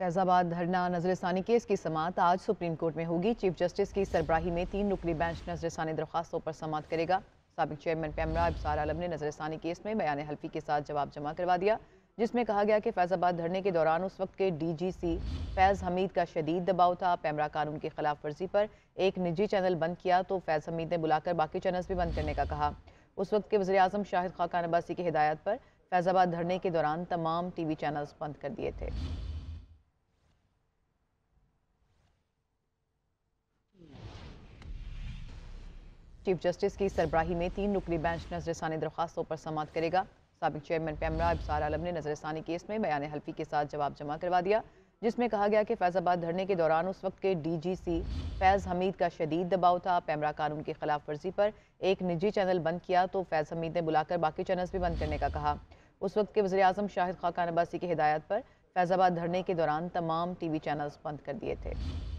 फैजाबाद धरना नजरसानी केस की समात आज सुप्रीम कोर्ट में होगी चीफ जस्टिस की सरबराही में तीन रुकनी बेंच नजरसानी दरख्वास्तों पर समात करेगा सबक चेयरमैन पैमरा अबसार आलम ने नजरसानी केस में बयान हल्फी के साथ जवाब जमा करवा दिया जिसमें कहा गया कि फैजाबाद धरने के दौरान उस वक्त के डीजीसी फैज़ हमीद का शदीद दबाव था पैमरा कानून की खिलाफ वर्जी पर एक निजी चैनल बंद किया तो फैज़ हमीद ने बुलाकर बाकी चैनल्स भी बंद करने का कहा उस वक्त के वजे अजम शाहिद खाकान अब्बासी की हिदायत पर फैजाबाद धरने के दौरान तमाम टी वी चैनल्स बंद कर दिए थे चीफ जस्टिस की सरबराही में तीन रुकनी बेंच नजर षानी दरख्वास्तों पर समाप्त करेगा सबक चेयरमैन पैमरा अबसार आलम ने नजर केस में बयान हल्फी के साथ जवाब जमा करवा दिया जिसमें कहा गया कि फैजाबाद धरने के दौरान उस वक्त के डीजीसी फैज़ हमीद का शदीद दबाव था पैमरा कानून की खिलाफ वर्जी पर एक निजी चैनल बंद किया तो फैज़ हमीद ने बुलाकर बाकी चैनल्स भी बंद करने का कहा उस वक्त के वजे अजम शाहिद खाकान अब्बासी की हिदायत पर फैज़ाबाद धरने के दौरान तमाम टी वी चैनल्स बंद कर दिए थे